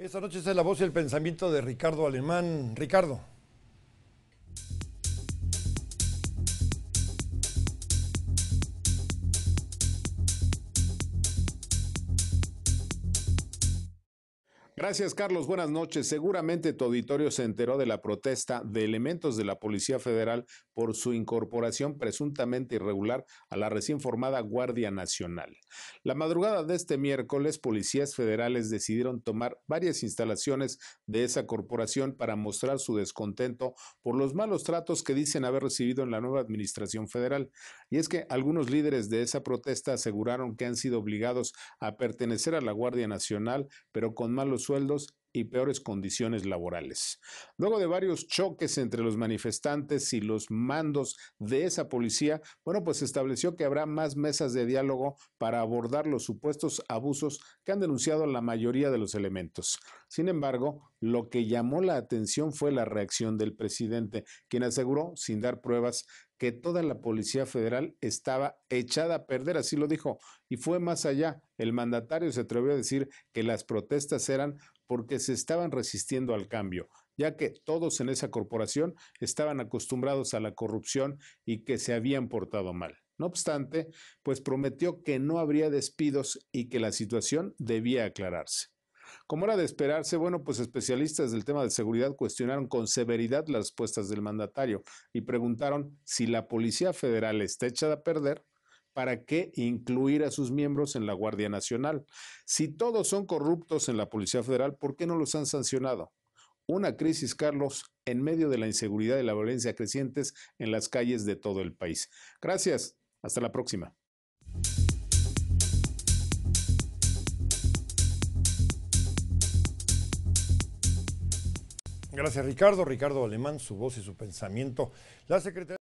Esta noche es la voz y el pensamiento de Ricardo Alemán. Ricardo. Gracias, Carlos. Buenas noches. Seguramente tu auditorio se enteró de la protesta de elementos de la Policía Federal por su incorporación presuntamente irregular a la recién formada Guardia Nacional. La madrugada de este miércoles, policías federales decidieron tomar varias instalaciones de esa corporación para mostrar su descontento por los malos tratos que dicen haber recibido en la nueva administración federal. Y es que algunos líderes de esa protesta aseguraron que han sido obligados a pertenecer a la Guardia Nacional, pero con malos sueldos y peores condiciones laborales. Luego de varios choques entre los manifestantes y los mandos de esa policía, bueno, pues se estableció que habrá más mesas de diálogo para abordar los supuestos abusos que han denunciado la mayoría de los elementos. Sin embargo, lo que llamó la atención fue la reacción del presidente, quien aseguró, sin dar pruebas, que toda la Policía Federal estaba echada a perder, así lo dijo, y fue más allá. El mandatario se atrevió a decir que las protestas eran porque se estaban resistiendo al cambio, ya que todos en esa corporación estaban acostumbrados a la corrupción y que se habían portado mal. No obstante, pues prometió que no habría despidos y que la situación debía aclararse. Como era de esperarse, bueno, pues especialistas del tema de seguridad cuestionaron con severidad las respuestas del mandatario y preguntaron si la Policía Federal está hecha a perder ¿Para qué incluir a sus miembros en la Guardia Nacional? Si todos son corruptos en la Policía Federal, ¿por qué no los han sancionado? Una crisis, Carlos, en medio de la inseguridad y la violencia crecientes en las calles de todo el país. Gracias. Hasta la próxima. Gracias Ricardo, Ricardo Alemán, su voz y su pensamiento. La secretaria